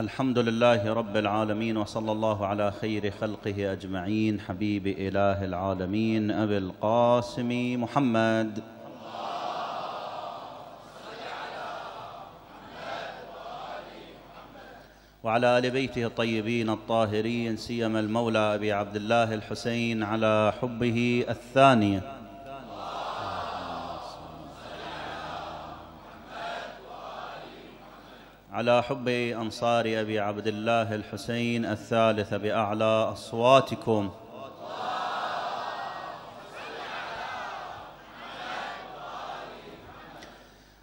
الحمد لله رب العالمين وصلى الله على خير خلقه أجمعين حبيب إله العالمين أبي القاسم محمد وعلى آل بيته الطيبين الطاهرين سيما المولى أبي عبد الله الحسين على حبه الثانية على حب أنصار أبي عبد الله الحسين الثالث بأعلى أصواتكم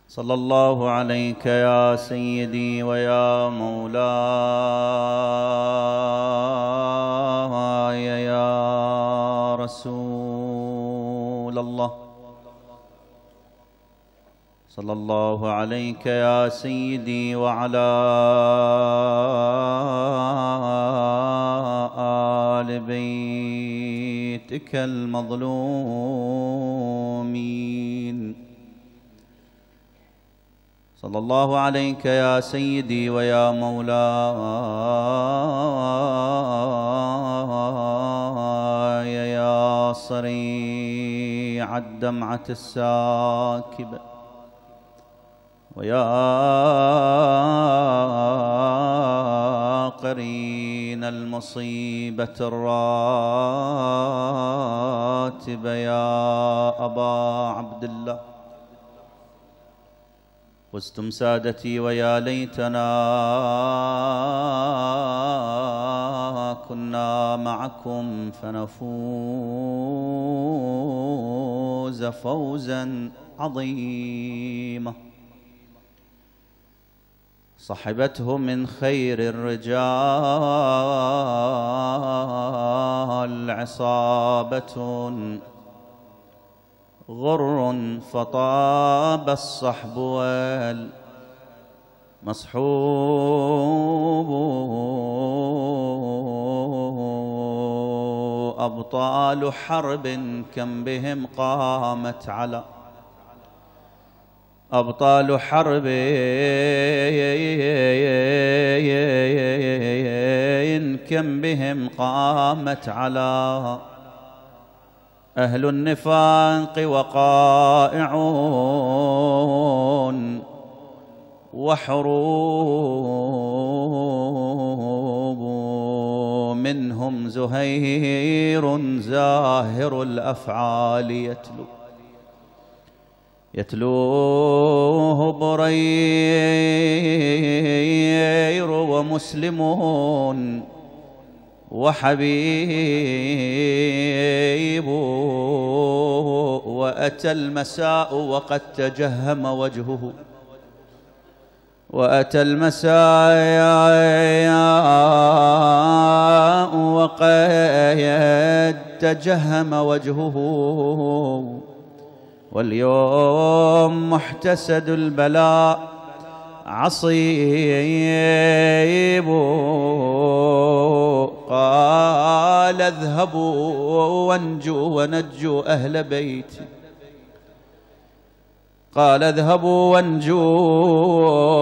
صلى الله عليك يا سيدي ويا مولاي يا رسول الله صلى الله عليك يا سيدي وعلى آل بيتك المظلومين صلى الله عليك يا سيدي ويا مولاي يا صريع الدمعة الساكبه ويا قرين المصيبة الراتبة يا أبا عبد الله وستم سادتي ويا ليتنا كنا معكم فنفوز فوزا عظيما صحبته من خير الرجال عصابة غر فطاب الصحب والمصحوب أبطال حرب كم بهم قامت على أبطال حرب كم بهم قامت على أهل النفاق وقائعون وحروب منهم زهير زاهر الأفعال يتلو يتلوه برير ومسلم وحبيب وأتى المساء وقد تجهم وجهه وأتى المساء وقد تجهم وجهه واليوم محتسد البلاء عصيب قال اذهبوا وانجوا ونجوا أهل بيتي قال اذهبوا وانجوا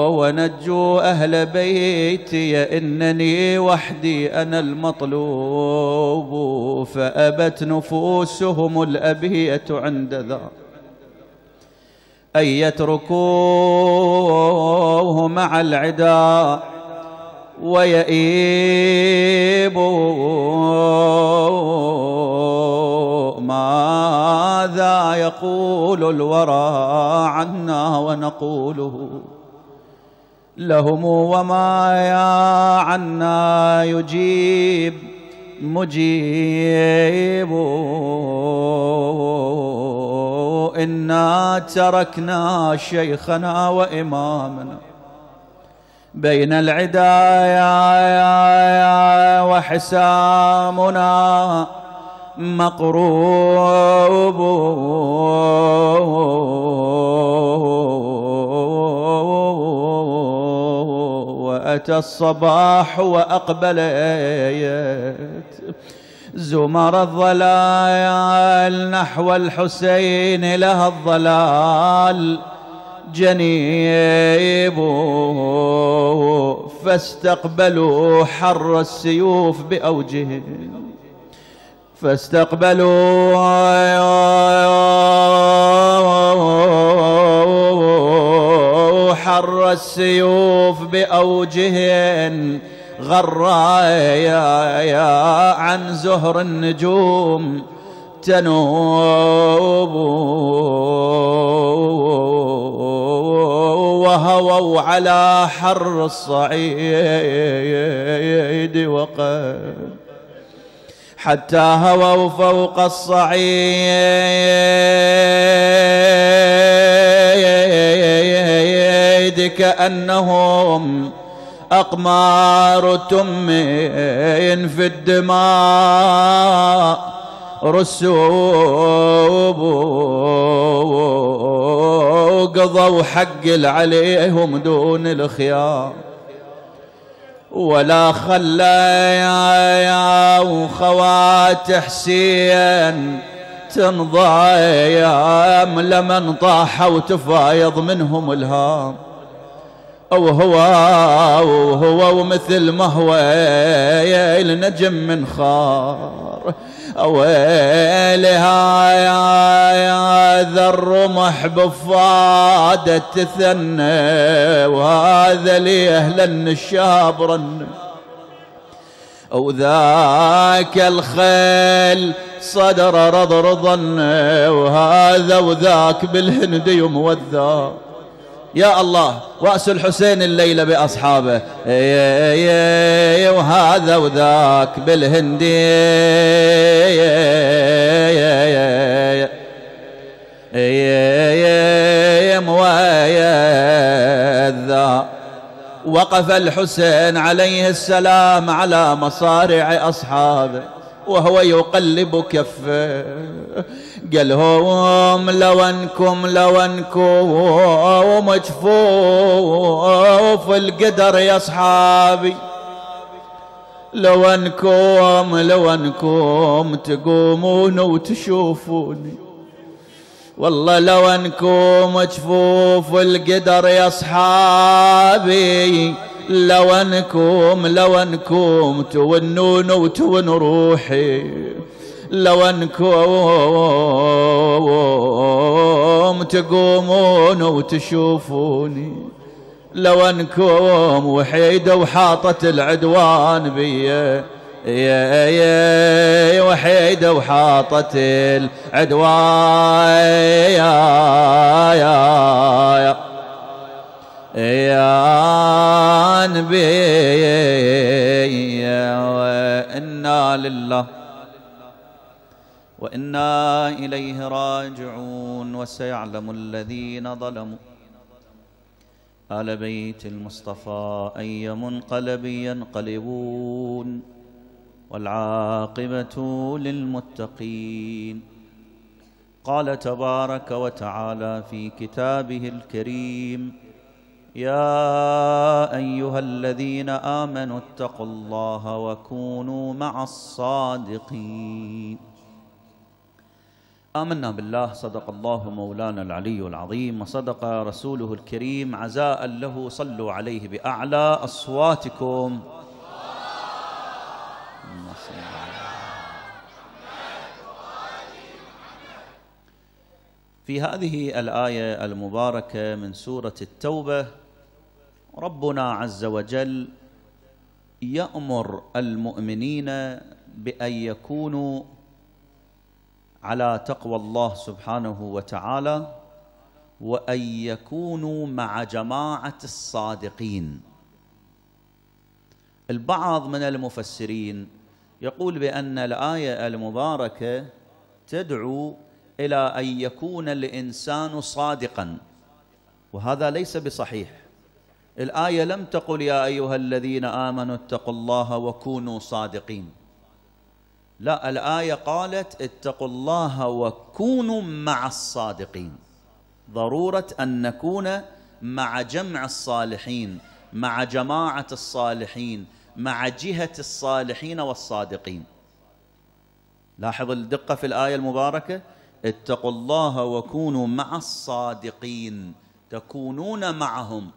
ونجوا أهل بيتي إنني وحدي أنا المطلوب فأبت نفوسهم الأبهية عند ذا أن يتركوه مع العدا ويئيبوا ماذا يقول الورى عنا ونقوله لهم وما يا عنا يجيب مجيب إنا تركنا شيخنا وإمامنا بين العدايا وحسامنا مقروب وأتى الصباح وأقبلت زمر الظلال نحو الحسين لها الظلال جنيب فاستقبلوا حر السيوف بأوجههم فاستقبلوا وحر السيوف بأوجهن غرايا عن زهر النجوم تنوب وهووا على حر الصعيد وقد حتى هووا فوق الصعيد اليد أنهم أقمار تم في الدماء رسوب قضوا حق عليهم دون الخيار ولا خلى يا خوات حسين تنضيم لمن طاح وتفايض منهم الهام وهو وهو ومثل ما هو يا النجم من خار ويلها يا ذا الرمح بفادة تثنى وهذا لي أهل الشاب رن وذاك الخيل صدر رض رضن وهذا وذاك بالهند يموذى يا الله رأس الحسين الليلة بأصحابه إيه، إيه، إيه، وهذا وذاك بالهندي وقف الحسين عليه السلام على مصارع أصحابه وهو يقلب كفه قالهم لو انكم لو انكم جفوف القدر يا اصحابي لو انكم لو انكم تقومون وتشوفوني والله لو انكم جفوف القدر يا اصحابي لو انكم لو انكم تونون وتون روحي لو انكم تقومون وتشوفوني لو انكم وحيدة وحاطة العدوان بي يا يا وحيدة وحاطة العدوان يا يا, يا يا نبي وإنا لله وإنا إليه راجعون وسيعلم الذين ظلموا آل بيت المصطفى أي منقلب ينقلبون والعاقبة للمتقين قال تبارك وتعالى في كتابه الكريم يا ايها الذين امنوا اتقوا الله وكونوا مع الصادقين امنا بالله صدق الله مولانا العلي العظيم وصدق رسوله الكريم عزاء له صلوا عليه باعلى اصواتكم في هذه الايه المباركه من سوره التوبه ربنا عز وجل يأمر المؤمنين بأن يكونوا على تقوى الله سبحانه وتعالى وأن يكونوا مع جماعة الصادقين البعض من المفسرين يقول بأن الآية المباركة تدعو إلى أن يكون الإنسان صادقا وهذا ليس بصحيح الآية لم تقل يا أيها الذين آمنوا اتقوا الله وكونوا صادقين لا الآية قالت اتقوا الله وكونوا مع الصادقين ضرورة أن نكون مع جمع الصالحين مع جماعة الصالحين مع جهة الصالحين والصادقين لاحظ الدقة في الآية المباركة اتقوا الله وكونوا مع الصادقين تكونون معهم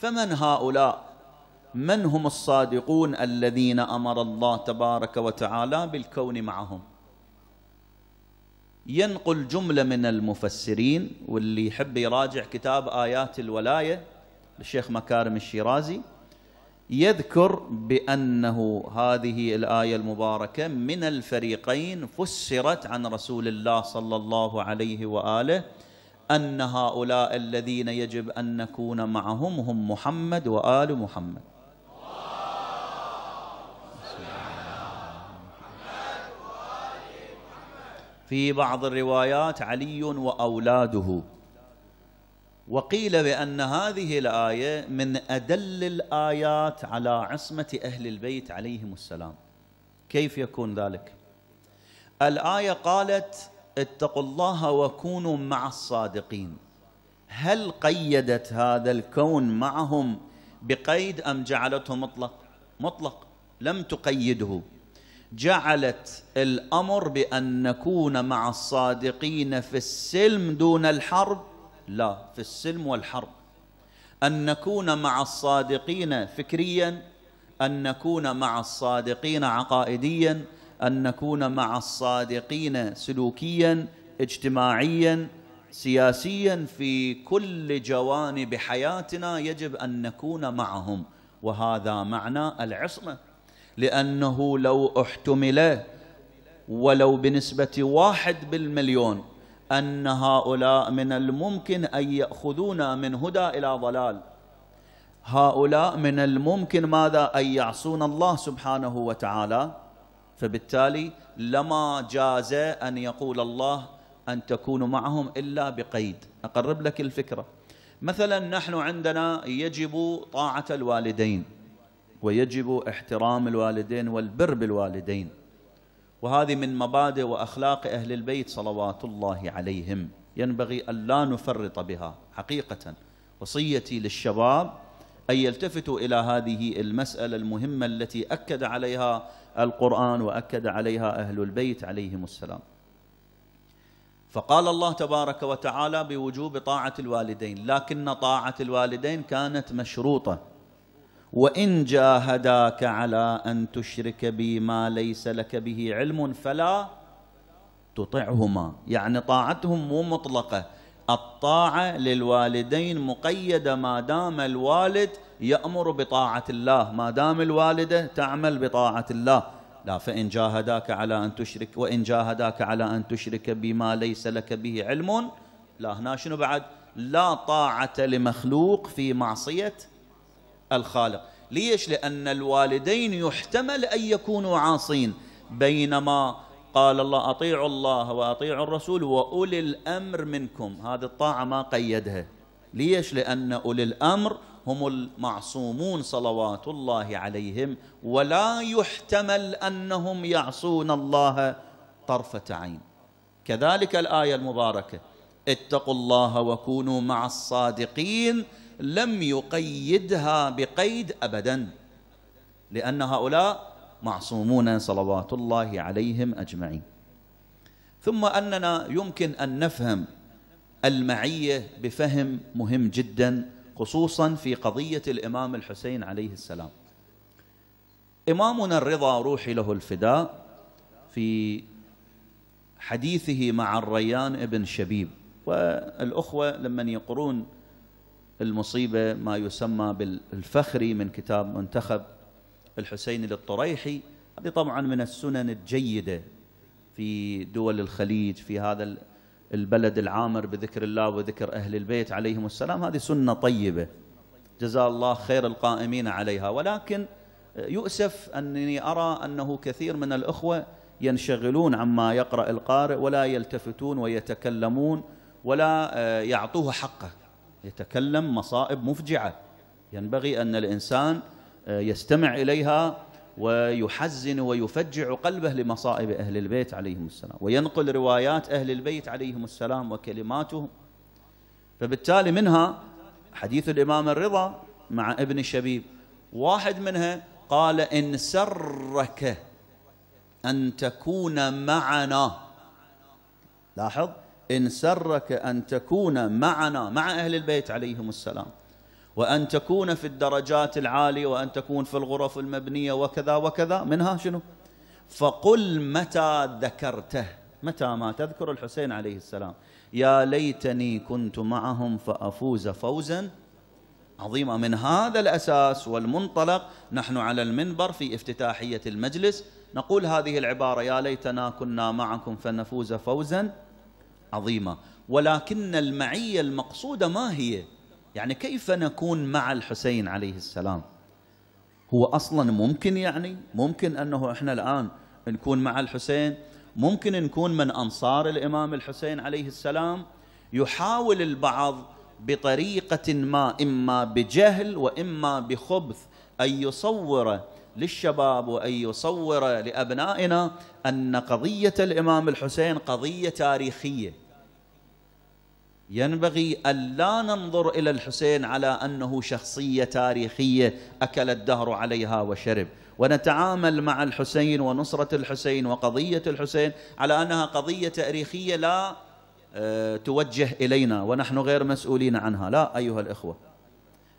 فمن هؤلاء من هم الصادقون الذين امر الله تبارك وتعالى بالكون معهم ينقل جمله من المفسرين واللي يحب يراجع كتاب ايات الولايه للشيخ مكارم الشيرازي يذكر بانه هذه الايه المباركه من الفريقين فسرت عن رسول الله صلى الله عليه واله ان هؤلاء الذين يجب ان نكون معهم هم محمد وال محمد في بعض الروايات علي واولاده وقيل بان هذه الايه من ادل الايات على عصمه اهل البيت عليهم السلام كيف يكون ذلك الايه قالت اتقوا الله وكونوا مع الصادقين هل قيدت هذا الكون معهم بقيد ام جعلته مطلق مطلق لم تقيده جعلت الامر بان نكون مع الصادقين في السلم دون الحرب لا في السلم والحرب ان نكون مع الصادقين فكريا ان نكون مع الصادقين عقائديا أن نكون مع الصادقين سلوكيا اجتماعيا سياسيا في كل جوانب حياتنا يجب أن نكون معهم وهذا معنى العصمة لأنه لو احتمل ولو بنسبة واحد بالمليون أن هؤلاء من الممكن أن يأخذونا من هدى إلى ضلال هؤلاء من الممكن ماذا أن يعصون الله سبحانه وتعالى فبالتالي لما جاز أن يقول الله أن تكون معهم إلا بقيد أقرب لك الفكرة مثلا نحن عندنا يجب طاعة الوالدين ويجب احترام الوالدين والبر بالوالدين وهذه من مبادئ وأخلاق أهل البيت صلوات الله عليهم ينبغي أن لا نفرط بها حقيقة وصيتي للشباب أن يلتفتوا إلى هذه المسألة المهمة التي أكد عليها القرآن وأكد عليها أهل البيت عليهم السلام فقال الله تبارك وتعالى بوجوب طاعة الوالدين لكن طاعة الوالدين كانت مشروطة وإن جاهداك على أن تشرك بي ما ليس لك به علم فلا تطعهما يعني طاعتهم مو مطلقة الطاعة للوالدين مقيدة ما دام الوالد يأمر بطاعة الله ما دام الوالدة تعمل بطاعة الله لا فإن جاهداك على أن تشرك وإن جاهداك على أن تشرك بما ليس لك به علم لا هنا شنو بعد لا طاعة لمخلوق في معصية الخالق ليش لأن الوالدين يحتمل أن يكونوا عاصين بينما قال الله أطيعوا الله وأطيعوا الرسول وأولي الأمر منكم هذه الطاعة ما قيدها ليش لأن أولي الأمر هم المعصومون صلوات الله عليهم ولا يحتمل أنهم يعصون الله طرفة عين كذلك الآية المباركة اتقوا الله وكونوا مع الصادقين لم يقيدها بقيد أبدا لأن هؤلاء معصومون صلوات الله عليهم اجمعين ثم اننا يمكن ان نفهم المعيه بفهم مهم جدا خصوصا في قضيه الامام الحسين عليه السلام امامنا الرضا روحي له الفداء في حديثه مع الريان ابن شبيب والأخوة لمن يقرون المصيبة ما يسمى بالفخري من كتاب منتخب الحسين للطريحي هذه طبعا من السنن الجيدة في دول الخليج في هذا البلد العامر بذكر الله وذكر أهل البيت عليهم السلام هذه سنة طيبة جزا الله خير القائمين عليها ولكن يؤسف أنني أرى أنه كثير من الأخوة ينشغلون عما يقرأ القارئ ولا يلتفتون ويتكلمون ولا آه، يعطوه حقه يتكلم مصائب مفجعة ينبغي أن الإنسان يستمع إليها ويحزن ويفجع قلبه لمصائب أهل البيت عليهم السلام وينقل روايات أهل البيت عليهم السلام وكلماتهم فبالتالي منها حديث الإمام الرضا مع ابن الشبيب واحد منها قال إن سرك أن تكون معنا لاحظ إن سرك أن تكون معنا مع أهل البيت عليهم السلام وأن تكون في الدرجات العالية وأن تكون في الغرف المبنية وكذا وكذا منها شنو فقل متى ذكرته متى ما تذكر الحسين عليه السلام يا ليتني كنت معهم فأفوز فوزا عظيما من هذا الأساس والمنطلق نحن على المنبر في افتتاحية المجلس نقول هذه العبارة يا ليتنا كنا معكم فنفوز فوزا عظيما ولكن المعية المقصودة ما هي؟ يعني كيف نكون مع الحسين عليه السلام هو أصلا ممكن يعني ممكن أنه إحنا الآن نكون مع الحسين ممكن نكون من أنصار الإمام الحسين عليه السلام يحاول البعض بطريقة ما إما بجهل وإما بخبث أن يصور للشباب وأن يصور لأبنائنا أن قضية الإمام الحسين قضية تاريخية ينبغي ألا ننظر إلى الحسين على أنه شخصية تاريخية أكل الدهر عليها وشرب ونتعامل مع الحسين ونصرة الحسين وقضية الحسين على أنها قضية تاريخية لا آه، توجه إلينا ونحن غير مسؤولين عنها لا أيها الإخوة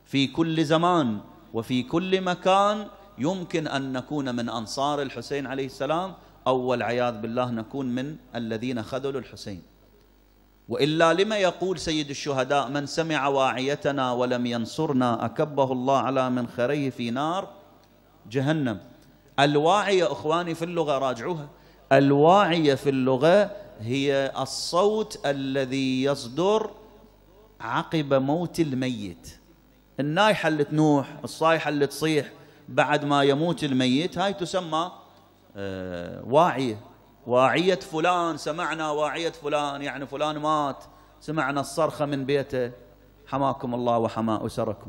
في كل زمان وفي كل مكان يمكن أن نكون من أنصار الحسين عليه السلام أول عياذ بالله نكون من الذين خذلوا الحسين والا لما يقول سيد الشهداء من سمع واعيتنا ولم ينصرنا اكبه الله على منخريه في نار جهنم الواعيه اخواني في اللغه راجعوها الواعيه في اللغه هي الصوت الذي يصدر عقب موت الميت النايحه اللي تنوح الصايحه اللي تصيح بعد ما يموت الميت هاي تسمى آه، واعيه واعية فلان سمعنا واعية فلان يعني فلان مات سمعنا الصرخة من بيته حماكم الله وحما أسركم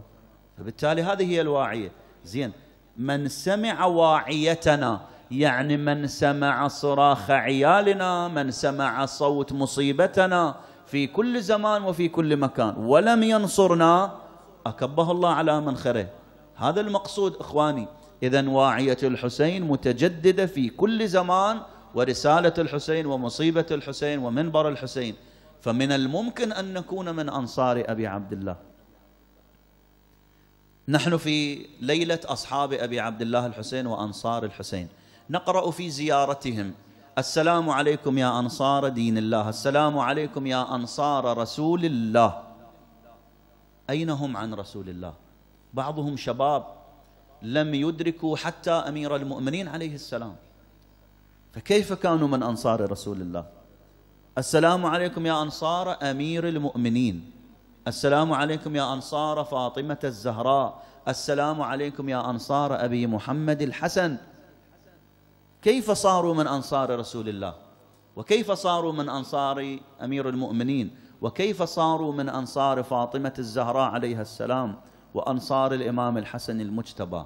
فبالتالي هذه هي الواعية زين من سمع واعيتنا يعني من سمع صراخ عيالنا من سمع صوت مصيبتنا في كل زمان وفي كل مكان ولم ينصرنا أكبه الله على منخره هذا المقصود إخواني إذا واعية الحسين متجددة في كل زمان ورسالة الحسين ومصيبة الحسين ومنبر الحسين فمن الممكن أن نكون من أنصار أبي عبد الله نحن في ليلة أصحاب أبي عبد الله الحسين وأنصار الحسين نقرأ في زيارتهم السلام عليكم يا أنصار دين الله السلام عليكم يا أنصار رسول الله أين هم عن رسول الله بعضهم شباب لم يدركوا حتى أمير المؤمنين عليه السلام فكيف كانوا من أنصار رسول الله السلام عليكم يا أنصار أمير المؤمنين السلام عليكم يا أنصار فاطمة الزهراء السلام عليكم يا أنصار أبي محمد الحسن كيف صاروا من أنصار رسول الله وكيف صاروا من أنصار أمير المؤمنين وكيف صاروا من أنصار فاطمة الزهراء عليها السلام وأنصار الإمام الحسن المجتبى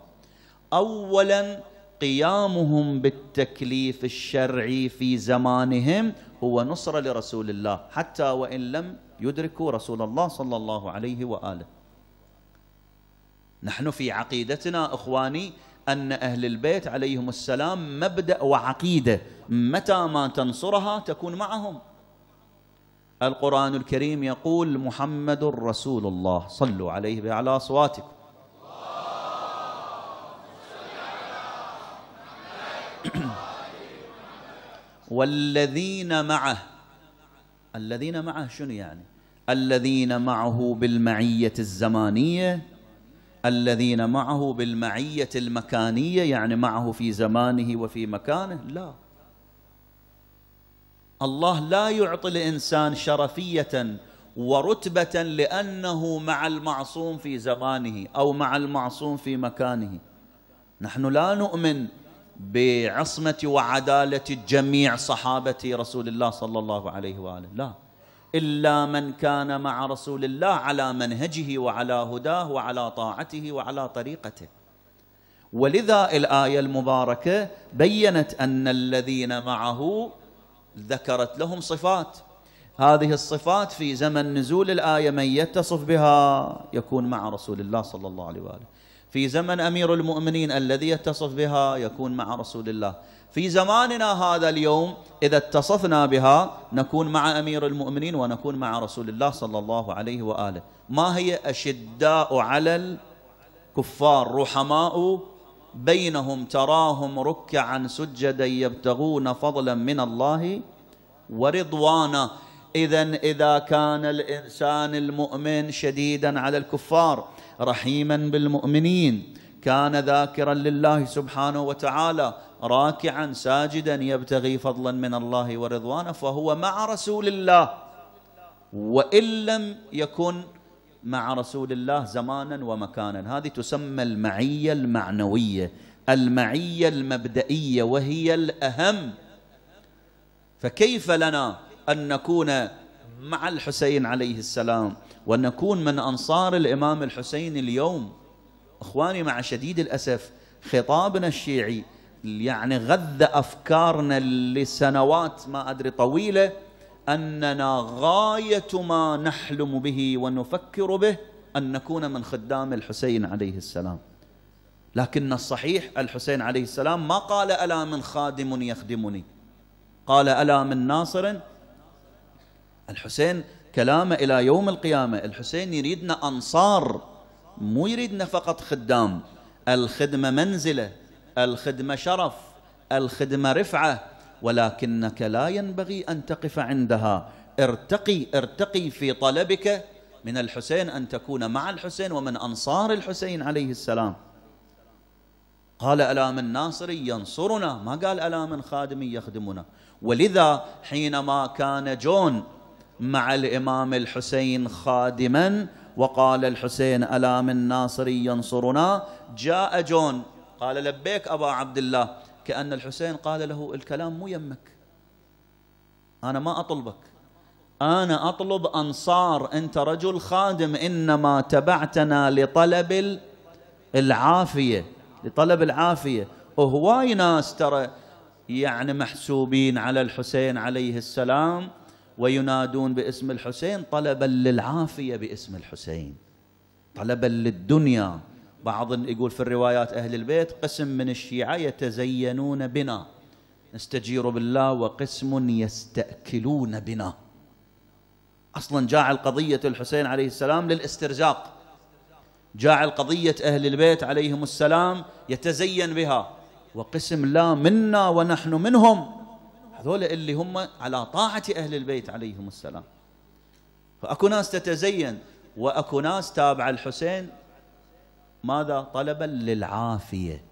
أولاً قيامهم بالتكليف الشرعي في زمانهم هو نصرة لرسول الله حتى وإن لم يدركوا رسول الله صلى الله عليه وآله نحن في عقيدتنا إخواني أن أهل البيت عليهم السلام مبدأ وعقيدة متى ما تنصرها تكون معهم القرآن الكريم يقول محمد رسول الله صلوا عليه بأعلى أصواتكم والذين معه الذين معه شنو يعني الذين معه بالمعية الزمانية الذين معه بالمعية المكانية يعني معه في زمانه وفي مكانه لا الله لا يعطي الإنسان شرفية ورتبة لأنه مع المعصوم في زمانه أو مع المعصوم في مكانه نحن لا نؤمن بعصمة وعدالة جميع صحابة رسول الله صلى الله عليه وآله لا إلا من كان مع رسول الله على منهجه وعلى هداه وعلى طاعته وعلى طريقته ولذا الآية المباركة بيّنت أن الذين معه ذكرت لهم صفات هذه الصفات في زمن نزول الآية من يتصف بها يكون مع رسول الله صلى الله عليه وآله في زمن أمير المؤمنين الذي يتصف بها يكون مع رسول الله في زماننا هذا اليوم إذا اتصفنا بها نكون مع أمير المؤمنين ونكون مع رسول الله صلى الله عليه وآله ما هي أشداء على الكفار رحماء بينهم تراهم ركعا سجدا يبتغون فضلا من الله ورضوانا إذا إذا كان الإنسان المؤمن شديدا على الكفار رحيما بالمؤمنين كان ذاكرا لله سبحانه وتعالى راكعا ساجدا يبتغي فضلا من الله ورضوانه فهو مع رسول الله وان لم يكن مع رسول الله زمانا ومكانا هذه تسمى المعيه المعنويه المعيه المبدئيه وهي الاهم فكيف لنا ان نكون مع الحسين عليه السلام ونكون من أنصار الإمام الحسين اليوم إخواني مع شديد الأسف خطابنا الشيعي يعني غذى أفكارنا لسنوات ما أدري طويلة أننا غاية ما نحلم به ونفكر به أن نكون من خدام الحسين عليه السلام لكن الصحيح الحسين عليه السلام ما قال ألا من خادم يخدمني قال ألا من ناصر الحسين كلامه إلى يوم القيامة الحسين يريدنا أنصار مو يريدنا فقط خدام الخدمة منزلة الخدمة شرف الخدمة رفعة ولكنك لا ينبغي أن تقف عندها ارتقي ارتقي في طلبك من الحسين أن تكون مع الحسين ومن أنصار الحسين عليه السلام قال ألا من ناصري ينصرنا ما قال ألا من خادم يخدمنا ولذا حينما كان جون مع الإمام الحسين خادما وقال الحسين ألا من ناصر ينصرنا جاء جون قال لبيك أبا عبد الله كأن الحسين قال له الكلام مو يمك أنا ما أطلبك أنا أطلب أنصار أنت رجل خادم إنما تبعتنا لطلب العافية لطلب العافية وهواي ناس ترى يعني محسوبين على الحسين عليه السلام وينادون باسم الحسين طلبا للعافيه باسم الحسين طلبا للدنيا بعض يقول في الروايات اهل البيت قسم من الشيعه يتزينون بنا نستجير بالله وقسم يستاكلون بنا اصلا جاعل قضيه الحسين عليه السلام للاسترزاق جاعل قضيه اهل البيت عليهم السلام يتزين بها وقسم لا منا ونحن منهم هذول اللي هم على طاعة أهل البيت عليهم السلام فأكو ناس تتزين وأكو ناس تابع الحسين ماذا طلبا للعافية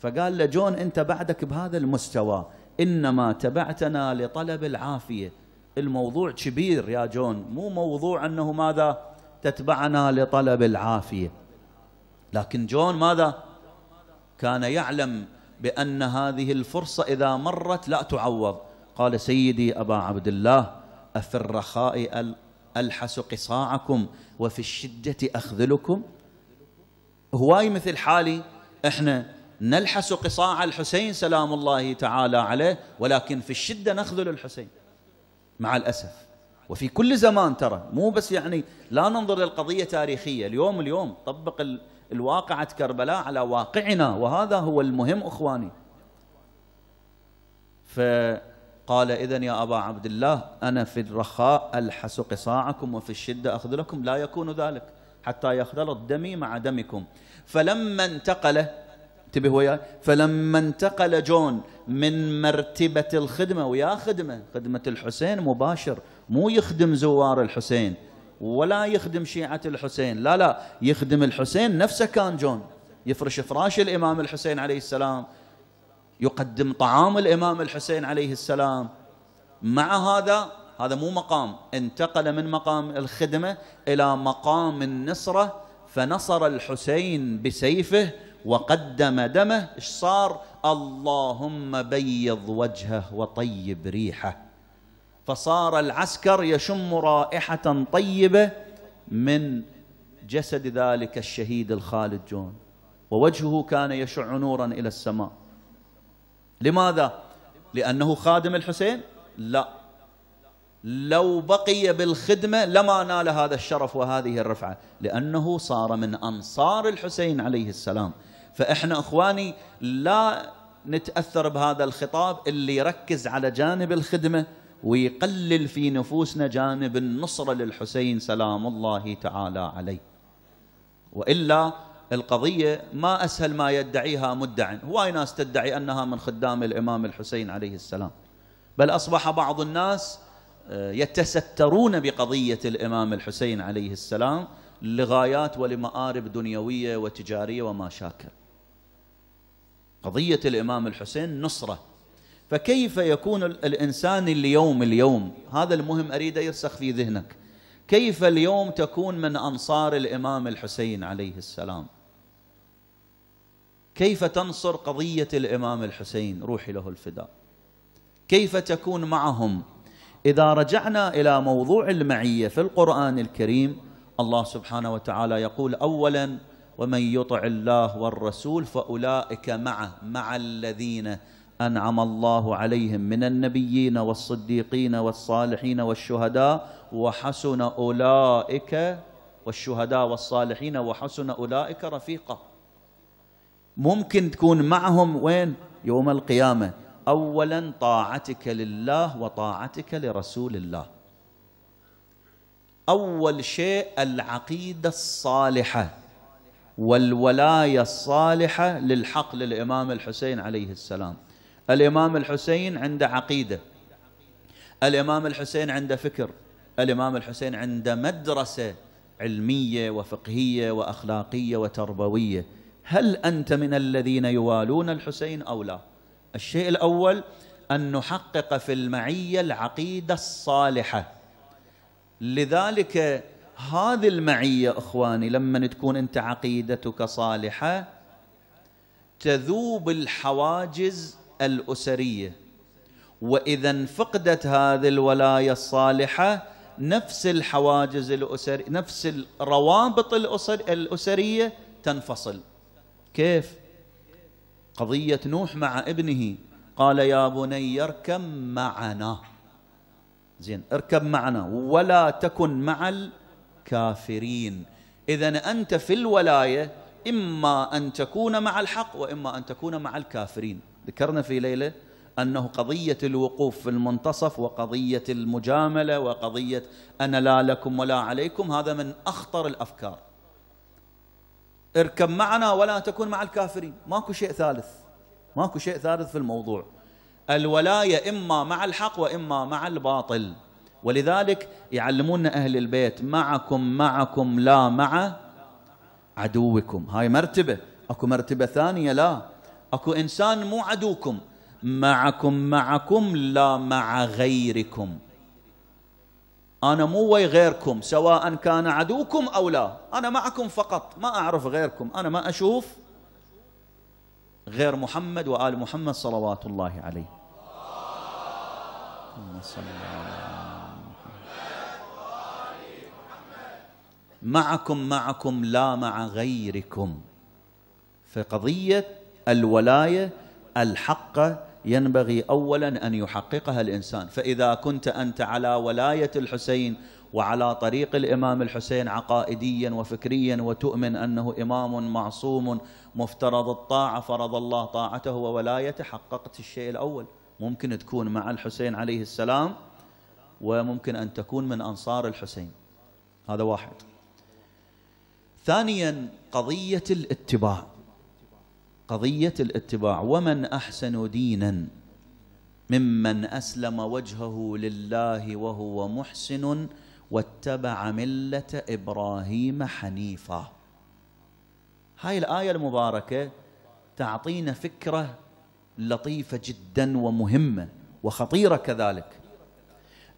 فقال له جون أنت بعدك بهذا المستوى إنما تبعتنا لطلب العافية الموضوع كبير يا جون مو موضوع أنه ماذا تتبعنا لطلب العافية لكن جون ماذا كان يعلم بأن هذه الفرصة إذا مرت لا تعوض قال سيدي أبا عبد الله أفي الرخاء ألحس قصاعكم وفي الشدة أخذلكم هواي مثل حالي إحنا نلحس قصاع الحسين سلام الله تعالى عليه ولكن في الشدة نخذل الحسين مع الأسف وفي كل زمان ترى مو بس يعني لا ننظر للقضية تاريخية اليوم اليوم طبق الواقعة كربلاء على واقعنا وهذا هو المهم أخواني فقال إذن يا أبا عبد الله أنا في الرخاء ألحس قصاعكم وفي الشدة أخذلكم لا يكون ذلك حتى يختلط دمي مع دمكم فلما انتقل انتبه وياي فلما انتقل جون من مرتبة الخدمة ويا خدمة خدمة الحسين مباشر مو يخدم زوار الحسين ولا يخدم شيعة الحسين لا لا يخدم الحسين نفسه كان جون يفرش فراش الإمام الحسين عليه السلام يقدم طعام الإمام الحسين عليه السلام مع هذا هذا مو مقام انتقل من مقام الخدمة إلى مقام النصرة فنصر الحسين بسيفه وقدم دمه ايش صار اللهم بيض وجهه وطيب ريحه فصار العسكر يشم رائحة طيبة من جسد ذلك الشهيد الخالد جون ووجهه كان يشع نورا إلى السماء لماذا؟ لأنه خادم الحسين؟ لا لو بقي بالخدمة لما نال هذا الشرف وهذه الرفعة لأنه صار من أنصار الحسين عليه السلام فإحنا أخواني لا نتأثر بهذا الخطاب اللي يركز على جانب الخدمة ويقلل في نفوسنا جانب النصرة للحسين سلام الله تعالى عليه وإلا القضية ما أسهل ما يدعيها مدع هواي ناس تدعي أنها من خدام الإمام الحسين عليه السلام بل أصبح بعض الناس آه، يتسترون بقضية الإمام الحسين عليه السلام لغايات ولمآرب دنيوية وتجارية وما شاكل قضية الإمام الحسين نصرة فكيف يكون الإنسان اليوم اليوم هذا المهم أريد يرسخ في ذهنك كيف اليوم تكون من أنصار الإمام الحسين عليه السلام كيف تنصر قضية الإمام الحسين روحي له الفداء كيف تكون معهم إذا رجعنا إلى موضوع المعية في القرآن الكريم الله سبحانه وتعالى يقول أولا ومن يطع الله والرسول فأولئك معه مع الذين أنعم الله عليهم من النبيين والصديقين والصالحين والشهداء وحسن أولئك والشهداء والصالحين وحسن أولئك رفيقا ممكن تكون معهم وين يوم القيامة أولا طاعتك لله وطاعتك لرسول الله أول شيء العقيدة الصالحة والولاية الصالحة للحق للإمام الحسين عليه السلام الإمام الحسين عنده عقيدة الإمام الحسين عنده فكر الإمام الحسين عنده مدرسة علمية وفقهية وأخلاقية وتربوية هل أنت من الذين يوالون الحسين أو لا الشيء الأول أن نحقق في المعية العقيدة الصالحة لذلك هذه المعية إخواني لما تكون أنت عقيدتك صالحة تذوب الحواجز الأسرية وإذا انفقدت هذه الولاية الصالحة نفس الحواجز الأسر نفس الروابط الأسر الأسرية تنفصل كيف قضية نوح مع ابنه قال يا بني اركب معنا زين اركب معنا ولا تكن مع الكافرين إذا أنت في الولاية إما أن تكون مع الحق وإما أن تكون مع الكافرين ذكرنا في ليلة أنه قضية الوقوف في المنتصف وقضية المجاملة وقضية أنا لا لكم ولا عليكم هذا من أخطر الأفكار اركب معنا ولا تكون مع الكافرين ماكو شيء ثالث ماكو شيء ثالث في الموضوع الولاية إما مع الحق وإما مع الباطل ولذلك يعلمون أهل البيت معكم معكم لا مع عدوكم هاي مرتبة أكو مرتبة ثانية لا اكو انسان مو عدوكم معكم معكم لا مع غيركم انا مو وي غيركم سواء كان عدوكم او لا انا معكم فقط ما اعرف غيركم انا ما اشوف غير محمد وال محمد صلوات الله عليه معكم معكم لا مع غيركم فقضيه الولايه الحقه ينبغي اولا ان يحققها الانسان فاذا كنت انت على ولايه الحسين وعلى طريق الامام الحسين عقائديا وفكريا وتؤمن انه امام معصوم مفترض الطاعه فرض الله طاعته وولايته حققت الشيء الاول ممكن تكون مع الحسين عليه السلام وممكن ان تكون من انصار الحسين هذا واحد ثانيا قضيه الاتباع قضية الاتباع ومن أحسن دينا ممن أسلم وجهه لله وهو محسن واتبع ملة إبراهيم حنيفا هاي الآية المباركة تعطينا فكرة لطيفة جدا ومهمة وخطيرة كذلك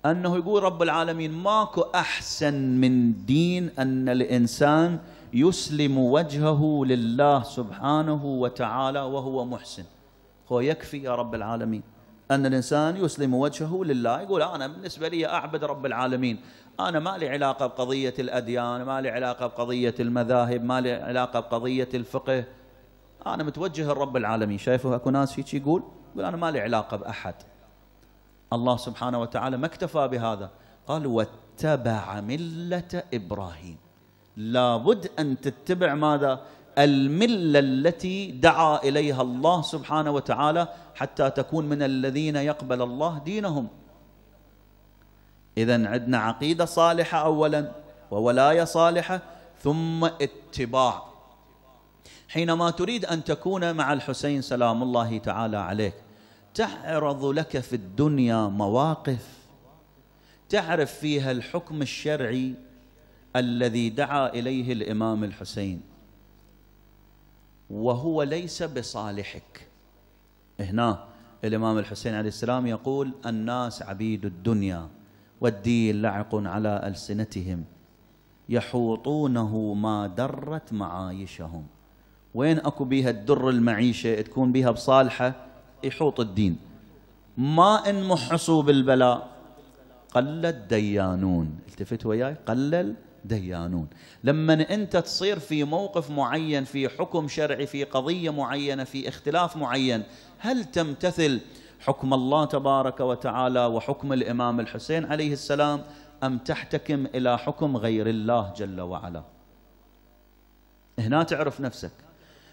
أنه يقول رب العالمين ماكو أحسن من دين أن الإنسان يسلم وجهه لله سبحانه وتعالى وهو محسن هو يكفي يا رب العالمين أن الإنسان يسلم وجهه لله يقول أنا بالنسبة لي أعبد رب العالمين أنا ما لي علاقة بقضية الأديان ما لي علاقة بقضية المذاهب ما لي علاقة بقضية الفقه أنا متوجه لرب العالمين شايفه أكو ناس هيك يقول يقول أنا ما لي علاقة بأحد الله سبحانه وتعالى ما اكتفى بهذا قال واتبع ملة إبراهيم لابد أن تتبع ماذا الملة التي دعا إليها الله سبحانه وتعالى حتى تكون من الذين يقبل الله دينهم إذا عندنا عقيدة صالحة أولا وولاية صالحة ثم اتباع حينما تريد أن تكون مع الحسين سلام الله تعالى عليك تعرض لك في الدنيا مواقف تعرف فيها الحكم الشرعي الذي دعا اليه الامام الحسين وهو ليس بصالحك هنا الامام الحسين عليه السلام يقول الناس عبيد الدنيا والدين لعق على السنتهم يحوطونه ما درت معايشهم وين اكو بها الدر المعيشه تكون بها بصالحه يحوط الدين ما ان محصوا بالبلاء قل الديانون التفت وياي قلل ديانون لما أنت تصير في موقف معين في حكم شرعي في قضية معينة في اختلاف معين هل تمتثل حكم الله تبارك وتعالى وحكم الإمام الحسين عليه السلام أم تحتكم إلى حكم غير الله جل وعلا هنا تعرف نفسك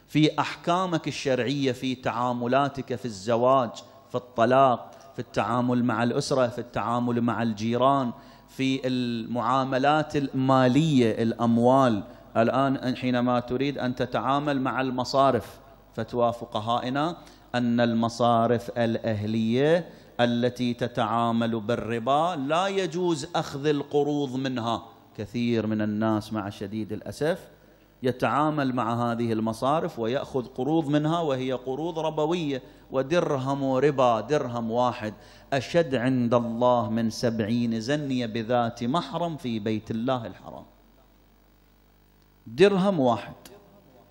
في أحكامك الشرعية في تعاملاتك في الزواج في الطلاق في التعامل مع الأسرة في التعامل مع الجيران في المعاملات الماليه الاموال الان حينما تريد ان تتعامل مع المصارف فتوى فقهائنا ان المصارف الاهليه التي تتعامل بالربا لا يجوز اخذ القروض منها كثير من الناس مع شديد الاسف يتعامل مع هذه المصارف ويأخذ قروض منها وهي قروض ربوية ودرهم ربا درهم واحد أشد عند الله من سبعين زنية بذات محرم في بيت الله الحرام درهم واحد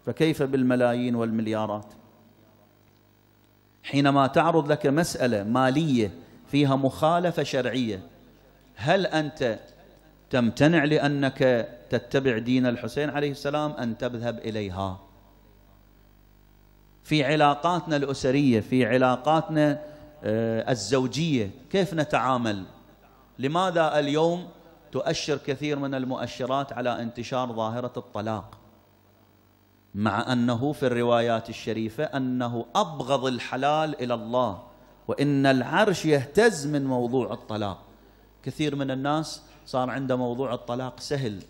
فكيف بالملايين والمليارات حينما تعرض لك مسألة مالية فيها مخالفة شرعية هل أنت تمتنع لأنك تتبع دين الحسين عليه السلام أن تذهب إليها في علاقاتنا الأسرية في علاقاتنا آه، الزوجية كيف نتعامل لماذا اليوم تؤشر كثير من المؤشرات على انتشار ظاهرة الطلاق مع أنه في الروايات الشريفة أنه أبغض الحلال إلى الله وإن العرش يهتز من موضوع الطلاق كثير من الناس صار عنده موضوع الطلاق سهل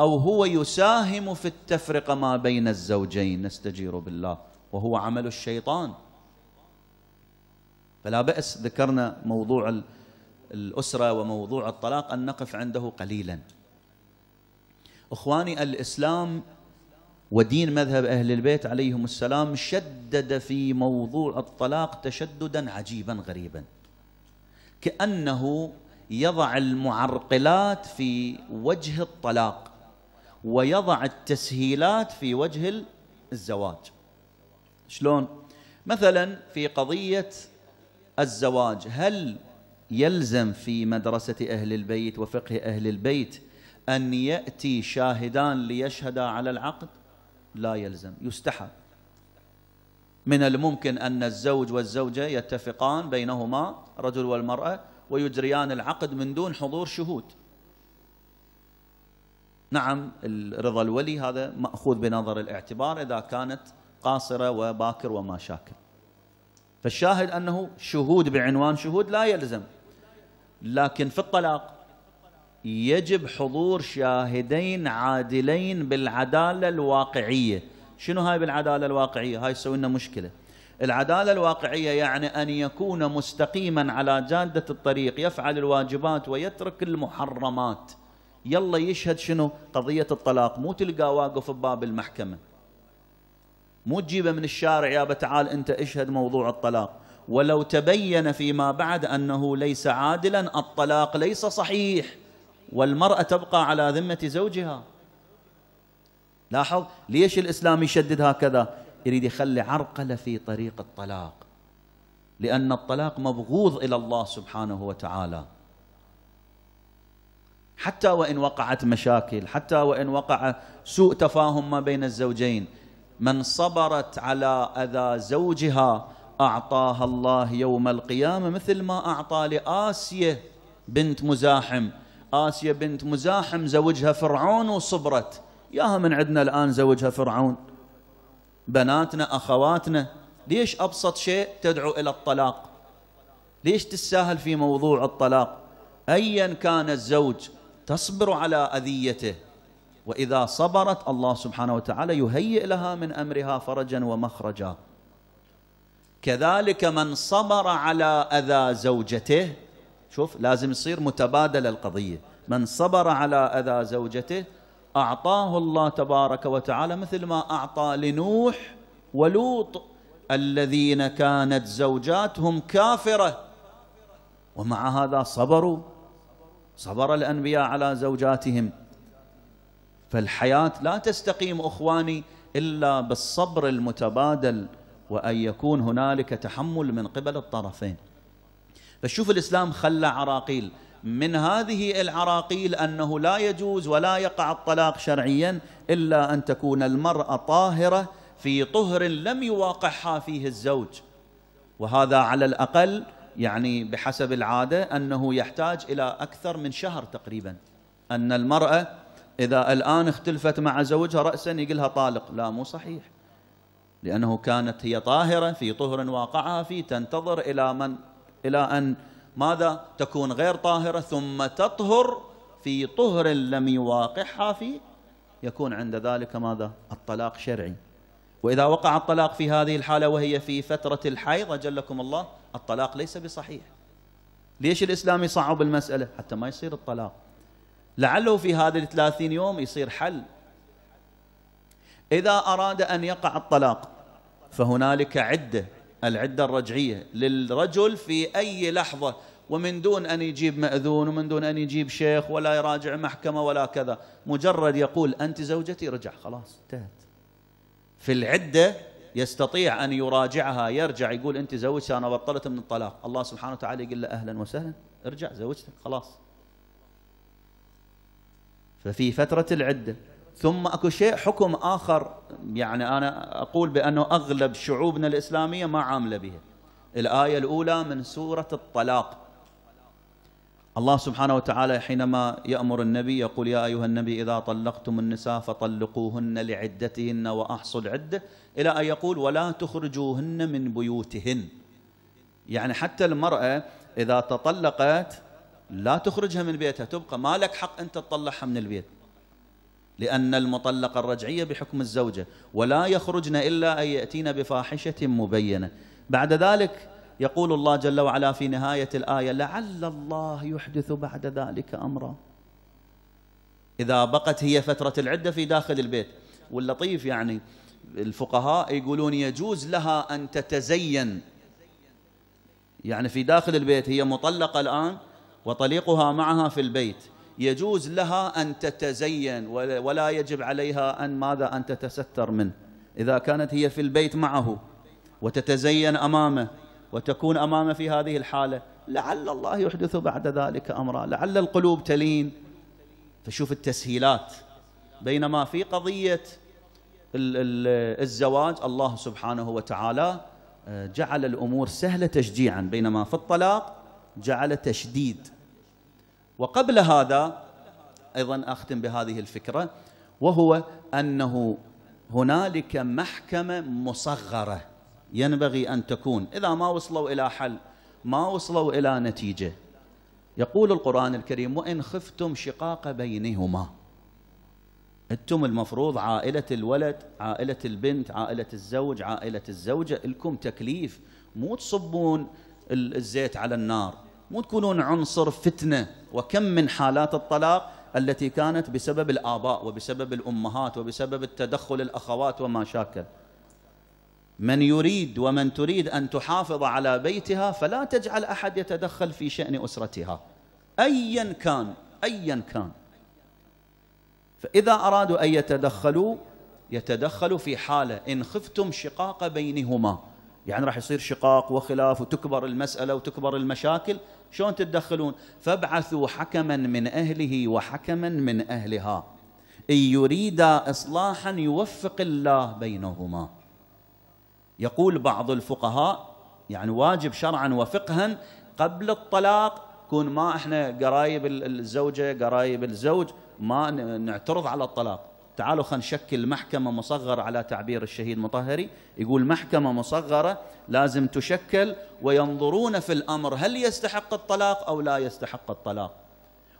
أو هو يساهم في التفرقة ما بين الزوجين نستجير بالله وهو عمل الشيطان فلا بأس ذكرنا موضوع الأسرة وموضوع الطلاق أن نقف عنده قليلا إخواني الإسلام ودين مذهب أهل البيت عليهم السلام شدد في موضوع الطلاق تشددا عجيبا غريبا كأنه يضع المعرقلات في وجه الطلاق ويضع التسهيلات في وجه الزواج شلون مثلا في قضيه الزواج هل يلزم في مدرسه اهل البيت وفقه اهل البيت ان ياتي شاهدان ليشهدا على العقد لا يلزم يستحب من الممكن ان الزوج والزوجه يتفقان بينهما رجل والمراه ويجريان العقد من دون حضور شهود نعم الرضا الولي هذا مأخوذ بنظر الاعتبار إذا كانت قاصرة وباكر وما شاكل فالشاهد أنه شهود بعنوان شهود لا يلزم لكن في الطلاق يجب حضور شاهدين عادلين بالعدالة الواقعية شنو هاي بالعدالة الواقعية هاي تسوي لنا مشكلة العدالة الواقعية يعني أن يكون مستقيما على جادة الطريق يفعل الواجبات ويترك المحرمات يلا يشهد شنو قضية الطلاق مو تلقى واقف بباب المحكمة مو تجيبه من الشارع يا تعال أنت اشهد موضوع الطلاق ولو تبين فيما بعد أنه ليس عادلا الطلاق ليس صحيح والمرأة تبقى على ذمة زوجها لاحظ ليش الإسلام يشدد هكذا يريد يخلي عرقلة في طريق الطلاق لأن الطلاق مبغوض إلى الله سبحانه وتعالى حتى وإن وقعت مشاكل حتى وإن وقع سوء تفاهم ما بين الزوجين من صبرت على أذى زوجها أعطاها الله يوم القيامة مثل ما أعطى لآسية بنت مزاحم آسية بنت مزاحم زوجها فرعون وصبرت ياها من عندنا الآن زوجها فرعون بناتنا اخواتنا ليش ابسط شيء تدعو الى الطلاق ليش تتساهل في موضوع الطلاق ايا كان الزوج تصبر على اذيته واذا صبرت الله سبحانه وتعالى يهيئ لها من امرها فرجا ومخرجا كذلك من صبر على اذى زوجته شوف لازم يصير متبادل القضيه من صبر على اذى زوجته أعطاه الله تبارك وتعالى مثل ما أعطى لنوح ولوط الذين كانت زوجاتهم كافرة ومع هذا صبروا صبر الأنبياء على زوجاتهم فالحياة لا تستقيم أخواني إلا بالصبر المتبادل وأن يكون هنالك تحمل من قبل الطرفين فشوف الإسلام خلى عراقيل من هذه العراقيل أنه لا يجوز ولا يقع الطلاق شرعيا إلا أن تكون المرأة طاهرة في طهر لم يواقعها فيه الزوج وهذا على الأقل يعني بحسب العادة أنه يحتاج إلى أكثر من شهر تقريبا أن المرأة إذا الآن اختلفت مع زوجها رأسا يقلها طالق لا مو صحيح لأنه كانت هي طاهرة في طهر واقعها فيه تنتظر إلى من إلى أن ماذا تكون غير طاهرة ثم تطهر في طهر لم يواقعها فيه يكون عند ذلك ماذا الطلاق شرعي وإذا وقع الطلاق في هذه الحالة وهي في فترة الحيض أجلكم الله الطلاق ليس بصحيح ليش الإسلام يصعب المسألة حتى ما يصير الطلاق لعله في هذه الثلاثين يوم يصير حل إذا أراد أن يقع الطلاق فهنالك عدة العدة الرجعية للرجل في أي لحظة ومن دون أن يجيب مأذون ومن دون أن يجيب شيخ ولا يراجع محكمة ولا كذا مجرد يقول أنت زوجتي رجع خلاص انتهت في العدة يستطيع أن يراجعها يرجع يقول أنت زوجتي أنا بطلت من الطلاق الله سبحانه وتعالى يقول له أهلا وسهلا ارجع زوجتك خلاص ففي فترة العدة ثم اكو شيء حكم اخر يعني انا اقول بانه اغلب شعوبنا الاسلاميه ما عامله به. الايه الاولى من سوره الطلاق. الله سبحانه وتعالى حينما يامر النبي يقول يا ايها النبي اذا طلقتم النساء فطلقوهن لعدتهن واحصوا العده الى ان يقول ولا تخرجوهن من بيوتهن. يعني حتى المراه اذا تطلقت لا تخرجها من بيتها تبقى ما لك حق انت تطلعها من البيت لأن المطلقة الرجعية بحكم الزوجة ولا يخرجن إلا أن يأتين بفاحشة مبينة بعد ذلك يقول الله جل وعلا في نهاية الآية لعل الله يحدث بعد ذلك أمرا إذا بقت هي فترة العدة في داخل البيت واللطيف يعني الفقهاء يقولون يجوز لها أن تتزين يعني في داخل البيت هي مطلقة الآن وطليقها معها في البيت يجوز لها أن تتزين ولا يجب عليها أن ماذا أن تتستر منه إذا كانت هي في البيت معه وتتزين أمامه وتكون أمامه في هذه الحالة لعل الله يحدث بعد ذلك أمرا لعل القلوب تلين فشوف التسهيلات بينما في قضية الزواج الله سبحانه وتعالى آه، جعل الأمور سهلة تشجيعا بينما في الطلاق جعل تشديد وقبل هذا ايضا اختم بهذه الفكره وهو انه هنالك محكمه مصغره ينبغي ان تكون اذا ما وصلوا الى حل ما وصلوا الى نتيجه يقول القران الكريم وان خفتم شقاق بينهما انتم المفروض عائله الولد عائله البنت عائله الزوج عائله الزوجه لكم تكليف مو تصبون الزيت على النار مو تكونون عنصر فتنه وكم من حالات الطلاق التي كانت بسبب الآباء وبسبب الأمهات وبسبب التدخل الأخوات وما شاكل من يريد ومن تريد أن تحافظ على بيتها فلا تجعل أحد يتدخل في شأن أسرتها أيا كان أيا كان فإذا أرادوا أن يتدخلوا يتدخلوا في حالة إن خفتم شقاق بينهما يعني راح يصير شقاق وخلاف وتكبر المسألة وتكبر المشاكل شلون تتدخلون فابعثوا حكما من أهله وحكما من أهلها إن يريدا إصلاحا يوفق الله بينهما يقول بعض الفقهاء يعني واجب شرعا وفقها قبل الطلاق كون ما احنا قرايب الزوجه قرايب الزوج ما نعترض على الطلاق تعالوا خلينا نشكل محكمة مصغرة على تعبير الشهيد مطهري يقول محكمة مصغرة لازم تشكل وينظرون في الأمر هل يستحق الطلاق أو لا يستحق الطلاق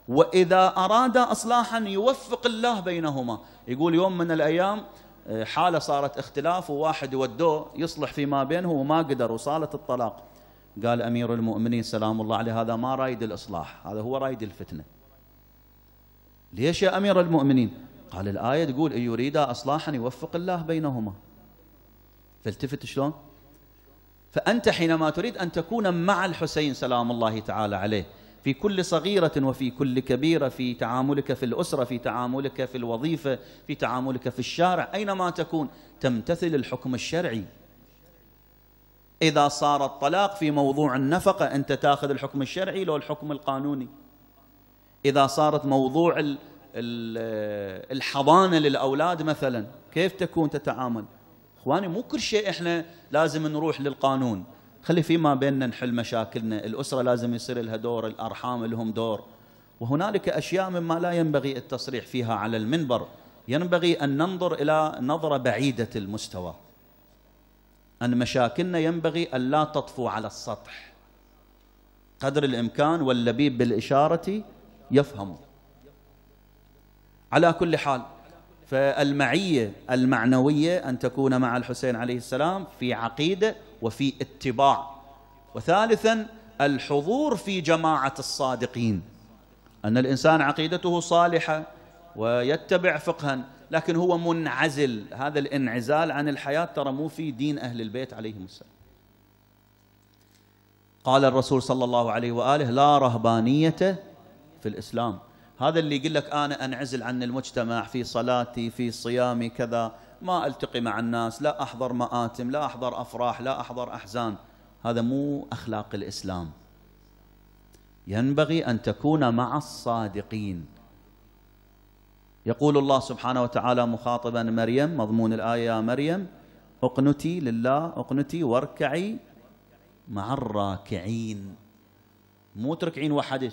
وإذا أراد إصلاحا يوفق الله بينهما يقول يوم من الأيام آه، حالة صارت اختلاف وواحد ودوه يصلح فيما بينه وما قدر وصالت الطلاق قال أمير المؤمنين سلام الله عليه هذا ما رايد الإصلاح هذا هو رايد الفتنة ليش يا أمير المؤمنين قال الآية تقول إن يريدا إصلاحا يوفق الله بينهما فالتفت شلون فأنت حينما تريد أن تكون مع الحسين سلام الله تعالى عليه في كل صغيرة وفي كل كبيرة في تعاملك في الأسرة في تعاملك في الوظيفة في تعاملك في الشارع أينما تكون تمتثل الحكم الشرعي إذا صار الطلاق في موضوع النفقة أنت تأخذ الحكم الشرعي لو الحكم القانوني إذا صارت موضوع الحضانه للاولاد مثلا كيف تكون تتعامل اخواني مو كل شيء احنا لازم نروح للقانون خلي فيما بيننا نحل مشاكلنا الاسره لازم يصير لها دور الارحام لهم دور وهنالك اشياء مما لا ينبغي التصريح فيها على المنبر ينبغي ان ننظر الى نظره بعيده المستوى ان مشاكلنا ينبغي ان لا تطفو على السطح قدر الامكان واللبيب بالاشاره يفهمه على كل حال فالمعية المعنوية أن تكون مع الحسين عليه السلام في عقيدة وفي اتباع وثالثا الحضور في جماعة الصادقين أن الإنسان عقيدته صالحة ويتبع فقها لكن هو منعزل هذا الانعزال عن الحياة ترى مو في دين أهل البيت عليهم السلام قال الرسول صلى الله عليه وآله لا رهبانية في الإسلام هذا اللي يقول لك انا انعزل عن المجتمع في صلاتي في صيامي كذا ما التقي مع الناس لا احضر مآتم لا احضر افراح لا احضر احزان هذا مو اخلاق الاسلام ينبغي ان تكون مع الصادقين يقول الله سبحانه وتعالى مخاطبا مريم مضمون الايه يا مريم اقنتي لله اقنتي واركعي مع الراكعين مو تركعين وحدك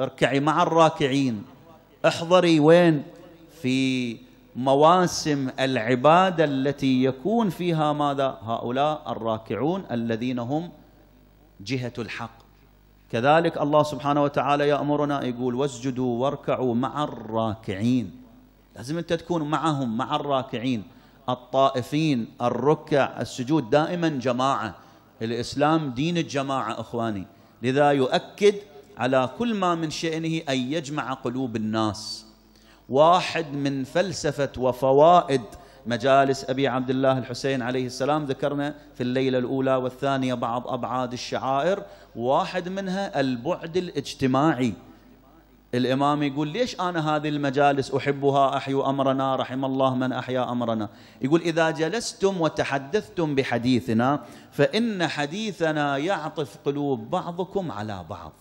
اركعي مع الراكعين احضري وين في مواسم العباده التي يكون فيها ماذا هؤلاء الراكعون الذين هم جهه الحق كذلك الله سبحانه وتعالى يامرنا يقول واسجدوا واركعوا مع الراكعين لازم انت تكون معهم مع الراكعين الطائفين الركع السجود دائما جماعه الاسلام دين الجماعه اخواني لذا يؤكد على كل ما من شأنه أن يجمع قلوب الناس واحد من فلسفة وفوائد مجالس أبي عبد الله الحسين عليه السلام ذكرنا في الليلة الأولى والثانية بعض أبعاد الشعائر واحد منها البعد الاجتماعي الإمام يقول ليش أنا هذه المجالس أحبها أحيو أمرنا رحم الله من أحيا أمرنا يقول إذا جلستم وتحدثتم بحديثنا فإن حديثنا يعطف قلوب بعضكم على بعض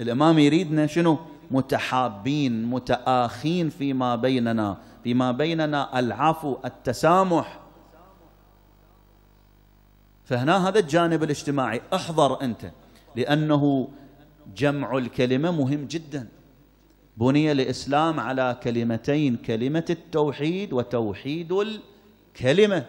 الإمام يريدنا شنو متحابين متآخين فيما بيننا فيما بيننا العفو التسامح فهنا هذا الجانب الاجتماعي احضر أنت لأنه جمع الكلمة مهم جدا بني الإسلام على كلمتين كلمة التوحيد وتوحيد الكلمة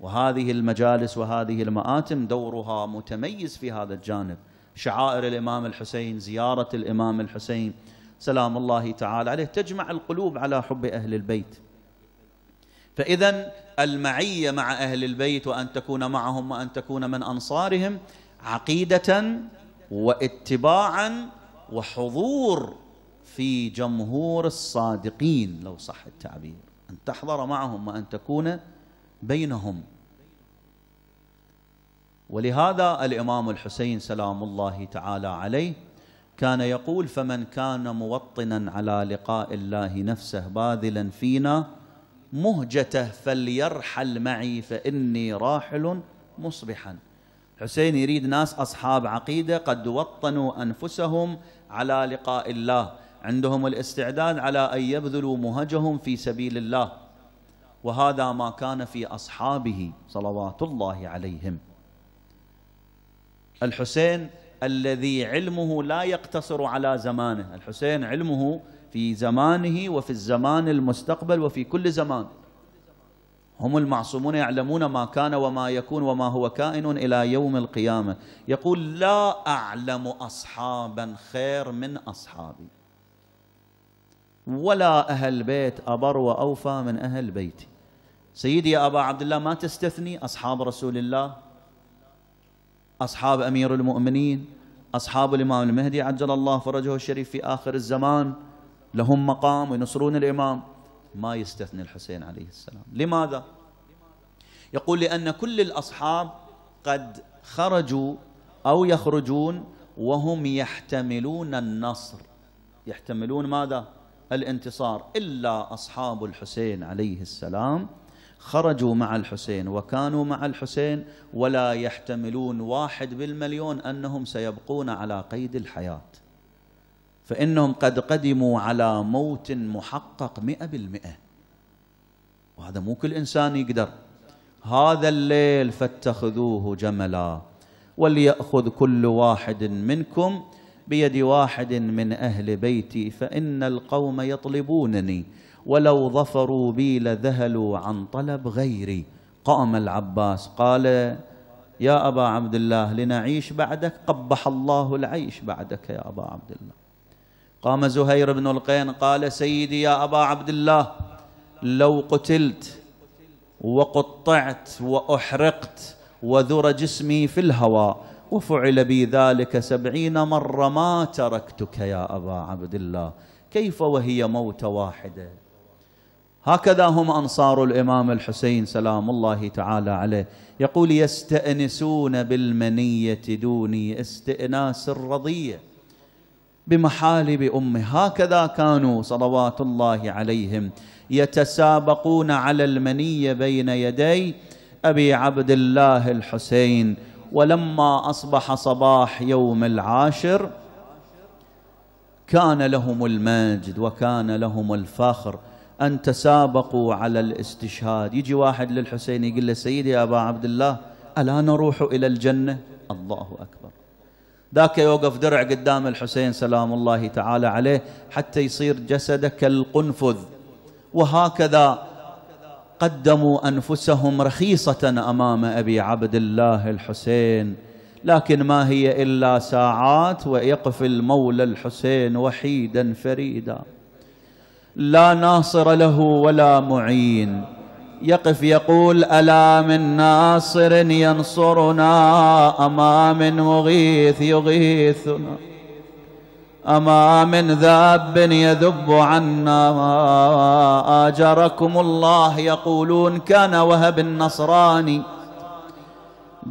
وهذه المجالس وهذه المآتم دورها متميز في هذا الجانب شعائر الإمام الحسين زيارة الإمام الحسين سلام الله تعالى عليه تجمع القلوب على حب أهل البيت فإذا المعية مع أهل البيت وأن تكون معهم وأن تكون من أنصارهم عقيدة واتباعا وحضور في جمهور الصادقين لو صح التعبير أن تحضر معهم وأن تكون بينهم ولهذا الإمام الحسين سلام الله تعالى عليه كان يقول فمن كان موطنا على لقاء الله نفسه باذلا فينا مهجته فليرحل معي فإني راحل مصبحا حسين يريد ناس أصحاب عقيدة قد وطنوا أنفسهم على لقاء الله عندهم الاستعداد على أن يبذلوا مهجهم في سبيل الله وهذا ما كان في أصحابه صلوات الله عليهم الحسين الذي علمه لا يقتصر على زمانه الحسين علمه في زمانه وفي الزمان المستقبل وفي كل زمان هم المعصومون يعلمون ما كان وما يكون وما هو كائن إلى يوم القيامة يقول لا أعلم أصحابا خير من أصحابي ولا أهل بيت أبر وأوفى من أهل بيتي سيدي يا أبا عبد الله ما تستثني أصحاب رسول الله أصحاب أمير المؤمنين أصحاب الإمام المهدي عجل الله فرجه الشريف في آخر الزمان لهم مقام وينصرون الإمام ما يستثني الحسين عليه السلام لماذا؟ يقول لأن كل الأصحاب قد خرجوا أو يخرجون وهم يحتملون النصر يحتملون ماذا؟ الانتصار إلا أصحاب الحسين عليه السلام خرجوا مع الحسين وكانوا مع الحسين ولا يحتملون واحد بالمليون أنهم سيبقون على قيد الحياة فإنهم قد قدموا على موت محقق مئة بالمئة وهذا مو كل إنسان يقدر هذا الليل فاتخذوه جملا وليأخذ كل واحد منكم بيد واحد من أهل بيتي فإن القوم يطلبونني ولو ظفروا بي لذهلوا عن طلب غيري قام العباس قال يا أبا عبد الله لنعيش بعدك قبح الله العيش بعدك يا أبا عبد الله قام زهير بن القين قال سيدي يا أبا عبد الله لو قتلت وقطعت وأحرقت وذر جسمي في الهواء وفعل بي ذلك سبعين مرة ما تركتك يا أبا عبد الله كيف وهي موت واحدة هكذا هم أنصار الإمام الحسين سلام الله تعالى عليه يقول يستأنسون بالمنية دوني استئناس الرضية بمحالب أمه هكذا كانوا صلوات الله عليهم يتسابقون على المنية بين يدي أبي عبد الله الحسين ولما أصبح صباح يوم العاشر كان لهم المجد وكان لهم الفخر أن تسابقوا على الاستشهاد يجي واحد للحسين يقول له سيدي يا أبا عبد الله ألا نروح إلى الجنة الله أكبر ذاك يوقف درع قدام الحسين سلام الله تعالى عليه حتى يصير جسده كالقنفذ وهكذا قدموا أنفسهم رخيصة أمام أبي عبد الله الحسين لكن ما هي إلا ساعات ويقف المولى الحسين وحيدا فريدا لا ناصر له ولا معين يقف يقول ألا من ناصر ينصرنا أما من مغيث يغيثنا أما من ذاب يذب عنا آجركم الله يقولون كان وهب النصراني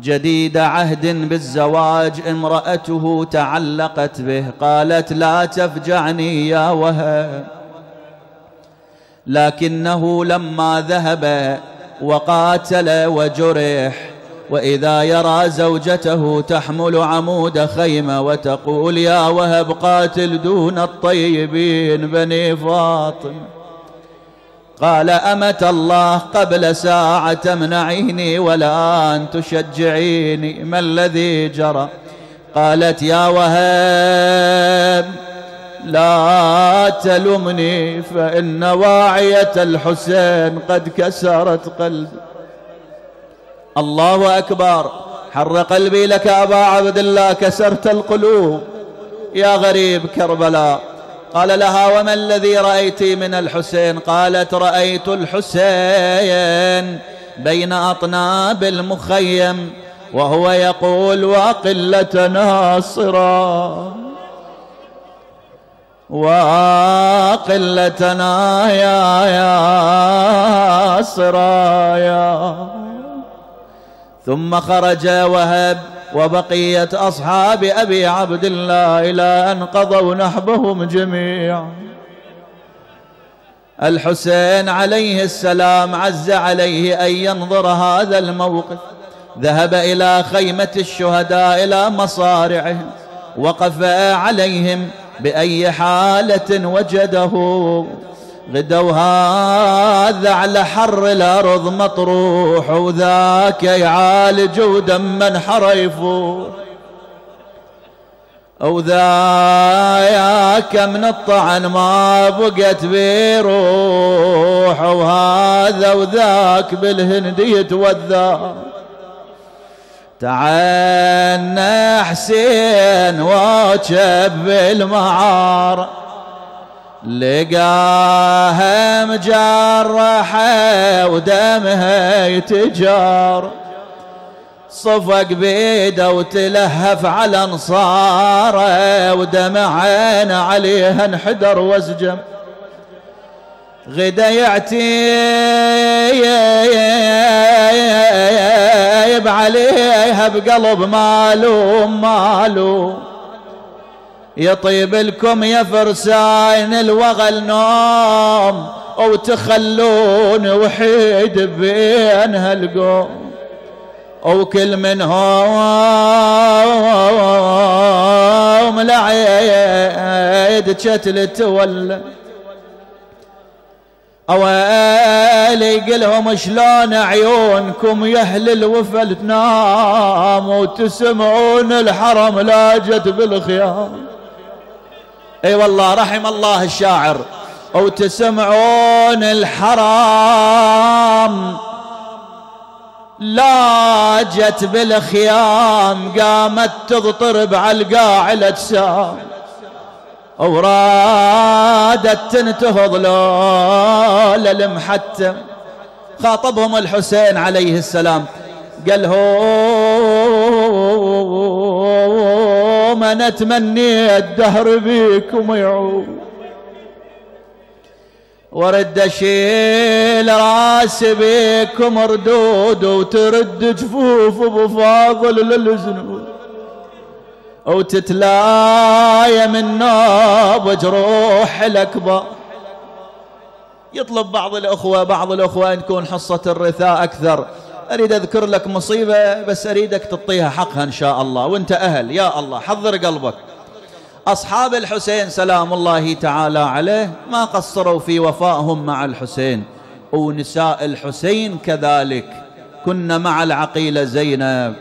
جديد عهد بالزواج امرأته تعلقت به قالت لا تفجعني يا وهب لكنه لما ذهب وقاتل وجرح وإذا يرى زوجته تحمل عمود خيمة وتقول يا وهب قاتل دون الطيبين بني فاطم قال أمت الله قبل ساعة تمنعيني والآن تشجعيني ما الذي جرى قالت يا وهب لا تلمني فإن واعية الحسين قد كسرت قلبي الله أكبر حر قلبي لك أبا عبد الله كسرت القلوب يا غريب كربلاء قال لها وما الذي رأيت من الحسين قالت رأيت الحسين بين أطناب المخيم وهو يقول وقلة ناصرا وقلتنا يا يا سرايا ثم خرج وهب وبقية أصحاب أبي عبد الله إلى أن قضوا نحبهم جميعا الحسين عليه السلام عز عليه أن ينظر هذا الموقف ذهب إلى خيمة الشهداء إلى مصارعهم وقف عليهم بأي حالة وجده غدوا هذا على حر الأرض مطروح وذاك يعالج ودما حريفه ذاك من الطعن ما بقت بيروح وهذا وذاك بالهند يتوذى تعنا حسين وشب المعار لقاها مجرحة ودمها يتجار صفق بيده وتلهف على انصاره ودمعين عليها انحدر وازجم غدا يعتي يعتب عليها بقلب مالو مالو يطيب لكم يا فرسان النوم او تخلون وحيد بين هالقوم او كل منهم لعيد شتل تولى اويلي قلهم شلون عيونكم يا اهل الوفل تنام وتسمعون الحرم لاجت بالخيام اي والله رحم الله الشاعر او تسمعون الحرام لاجت بالخيام قامت تضطرب على القاع لتسام ورادت تنتهض لولا المحتم خاطبهم الحسين عليه السلام قال لهم انا تمنيت الدهر بيكم يعود ورد اشيل راسي بيكم ردود وترد جفوف بفاضل للزنود وتتلايم النوب جروح الاكبر يطلب بعض الاخوه بعض الاخوه ان تكون حصه الرثاء اكثر اريد اذكر لك مصيبه بس اريدك تعطيها حقها ان شاء الله وانت اهل يا الله حضر قلبك اصحاب الحسين سلام الله تعالى عليه ما قصروا في وفائهم مع الحسين ونساء الحسين كذلك كنا مع العقيله زينب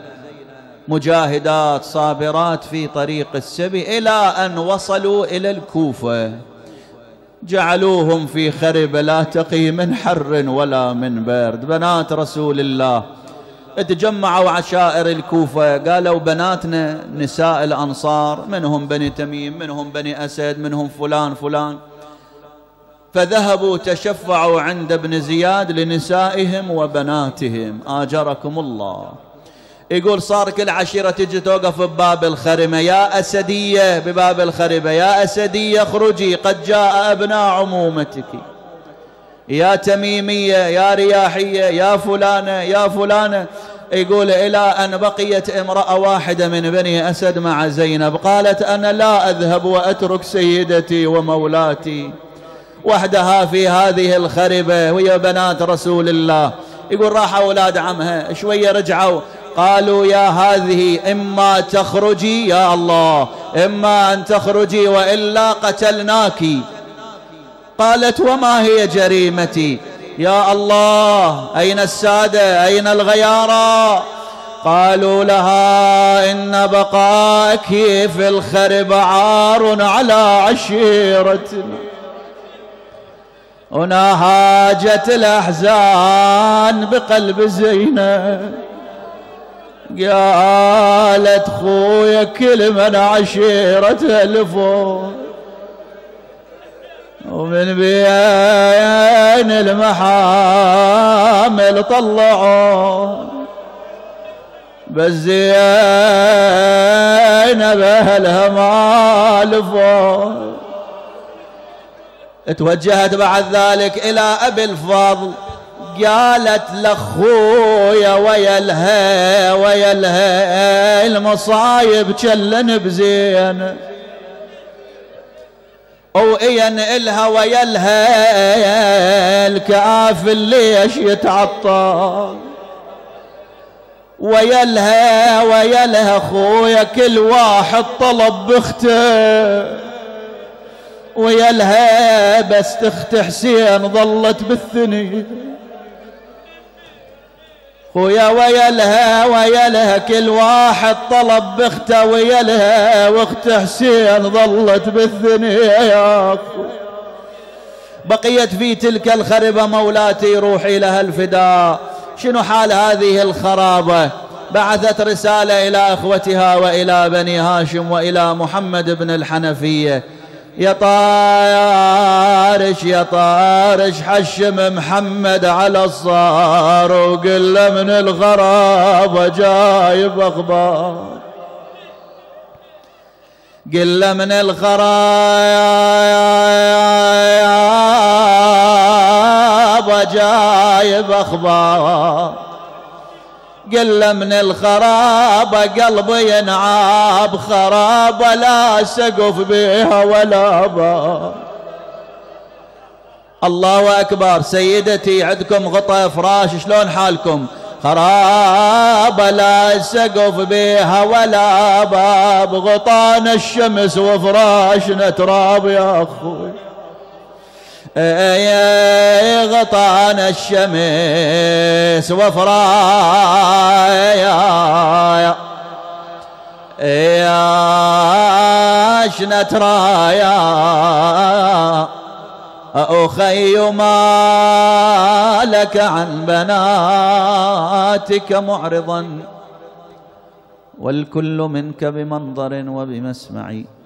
مجاهدات صابرات في طريق السبي إلى أن وصلوا إلى الكوفة جعلوهم في خرب لا تقي من حر ولا من برد بنات رسول الله تجمعوا عشائر الكوفة قالوا بناتنا نساء الأنصار منهم بني تميم منهم بني أسد منهم فلان فلان فذهبوا تشفعوا عند ابن زياد لنسائهم وبناتهم آجركم الله يقول صار كل عشيرة تجي توقف بباب الخرمة يا أسدية بباب الخرمة يا أسدية اخرجي قد جاء أبناء عمومتك يا تميمية يا رياحية يا فلانة يا فلانة يقول إلى أن بقيت امرأة واحدة من بني أسد مع زينب قالت أنا لا أذهب وأترك سيدتي ومولاتي وحدها في هذه الخربة ويا بنات رسول الله يقول راح أولاد عمها شوية رجعوا قالوا يا هذه إما تخرجي يا الله إما أن تخرجي وإلا قتلناك قالت وما هي جريمتي يا الله أين السادة أين الغيارة قالوا لها إن بقائك في الخرب عار على عشيرتنا هنا هاجت الأحزان بقلب زينب قالت خويا كل من عشيرته لفوق ومن بين المحامل طلعوه بس زينب اهلها ما توجهت بعد ذلك الى ابي الفضل قالت لخويا ويا ويلها ويا المصايب جلن بزين او اين إلها ويا الكاف الكافل ليش يتعطل ويا ويلها ويا لها كل واحد طلب بخته ويا لها بس تخت حسين ظلت بالثنين خويا ويلها ويلها كل واحد طلب باخته ويلها واخت حسين ظلت بالثنية يا بقيت في تلك الخربة مولاتي روحي لها الفداء شنو حال هذه الخرابة بعثت رسالة إلى أخوتها وإلى بني هاشم وإلى محمد بن الحنفية يا طارش يا طارش حشم محمد على الصار وقل له من الغرابة جايب أخبار قل له من الغرابة جايب أخبار قل من الخرابة قلبي ينعاب خرابة لا سقف بها ولا باب الله أكبر سيدتي عندكم غطى فراش شلون حالكم خرابة لا سقف بها ولا باب غطان الشمس وفراشنا تراب يا أخوي يا غطان الشمس وفرايا يا شنت رايا أخي ما لك عن بناتك معرضا والكل منك بمنظر وبمسمع